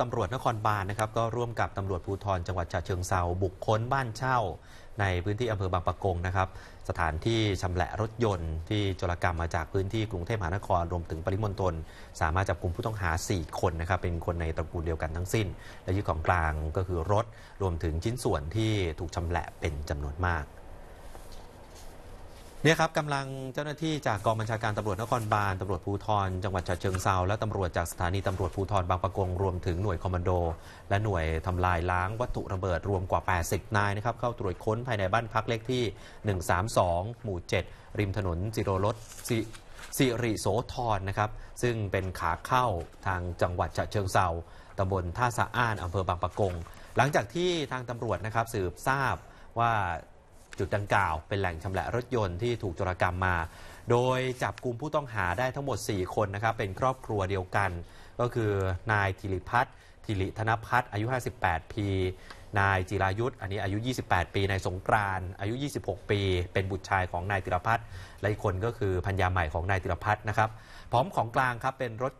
ตำรวจนครบาลนนะครับก็ร่วมกับตำรวจภูธรจังหวัดฉะเชิงเซาบุกค้นบ้านเช่า ในพื้นที่อำเภอบางปะกงนะครับสถานที่ชำแหละรถยนต์ที่โจรกรรมมาจากพื้นที่กรุงเทพมหานคร รวมถึงปริมณฑลสามารถจับกลุ่มผู้ต้องหา 4 คนนะครับ เป็นคนในตระกูลเดียวกันทั้งสิ้น และยึดของกลางก็คือรถรวมถึงชิ้นส่วนที่ถูกชำแหละเป็นจำนวนมากนี่ครับกำลังเจ้าหน้าที่จากกองบัญชาการตำรวจนครบาลตำรวจภูธรจังหวัดฉะเชิงเซาและตำรวจจากสถานีตำรวจภูธรบางปะกง รวมถึงหน่วยคอมมานโด และหน่วยทำลายล้างวัตถุระเบิด รวมกว่า 80 นายนะครับเข้าตรวจค้นภายในบ้านพักเลขที่ 132 หมู่ 7 ริมถนน จิโรรถสิริโสธรนะครับซึ่งเป็นขาเข้าทางจังหวัดฉะเชิงเซาตำบลท่าสะอ้านอำเภอบางปะกงหลังจากที่ทางตำรวจนะครับสืบทราบว่าจุดดังกล่าวเป็นแหล่งชำระรถยนต์ที่ถูกโจรกรรมมา โดยจับกลุ่มผู้ต้องหาได้ทั้งหมด 4 คนนะครับ เป็นครอบครัวเดียวกันก็คือนายธิริพัฒน์ธิริธนพัฒน์อายุ58ปี นายจิรายุทธ์อันนี้อายุ 28 ปีนายสงกรานอายุ 26 ปี เป็นบุตรชายของนายธิรพัฒน์และอีกคนก็คือพัญญาใหม่ของนายธิรพัฒน์นะครับ พร้อมของกลางครับเป็นรถ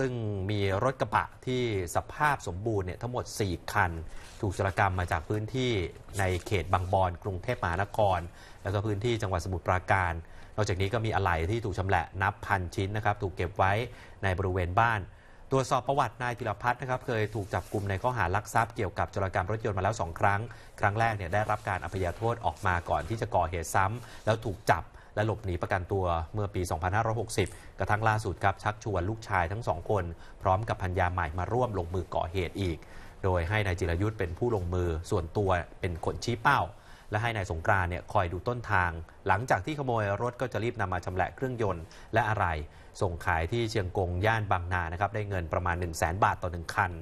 ซึ่งมีรถกระบะที่สภาพสมบูรณ์เนี่ยทั้งหมด 4 คัน ถูกจรกรรมมาจากพื้นที่ในเขตบางบอนกรุงเทพมหานคร แล้วก็พื้นที่จังหวัดสมุทรปราการ นอกจากนี้ก็มีอะไหล่ที่ถูกชำแหละนับพันชิ้นนะครับถูกเก็บไว้ในบริเวณบ้าน ตรวจสอบประวัตินายธิรพัฒน์นะครับเคยถูกจับกลุ่มในข้อหารักทรัพย์เกี่ยวกับจรกรรมรถยนต์มาแล้ว2ครั้ง ครั้งแรกเนี่ยได้รับการอภัยโทษออกมาก่อนที่จะก่อเหตุซ้ำ แล้วถูกจับและหลบหนีประกันตัวเมื่อปี 2560 กระทั่งล่าสุดครับชักชวนลูกชายทั้งสองคน พร้อมกับพันยาใหม่มาร่วมลงมือก่อเหตุอีก โดยให้นายจิรยุทธ์เป็นผู้ลงมือส่วนตัวเป็นคนชี้เป้า และให้ในายสงกรานเนี่ยคอยดูต้นทาง หลังจากที่ขโมยรถก็จะรีบนำมาชำแหละเครื่องยนต์และอะไรส่งขายที่เชียงกงย่านบางนานะครับได้เงินประมาณ 1 0 0 0 0แบาทต่อ1คัน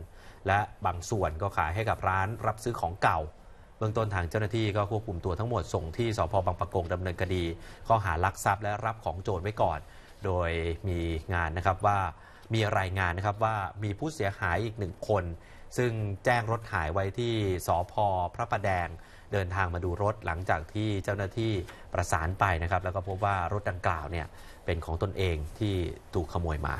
และบางส่วนก็ขายให้กับร้านรับซื้อของเก่าเบื้องต้นทางเจ้าหน้าที่ก็ควบคุมตัวทั้งหมดส่งที่สพบางปะกง ดำเนินคดีข้อหารักทรัพย์และรับของโจรไว้ก่อน โดยมีงานนะครับว่ามีรายงานนะครับว่ามีผู้เสียหายอีกหนึ่งคน ซึ่งแจ้งรถหายไว้ที่สพพระประแดงเดินทางมาดูรถหลังจากที่เจ้าหน้าที่ประสานไปนะครับ แล้วก็พบว่ารถดังกล่าวเนี่ยเป็นของตนเองที่ถูกขโมยมา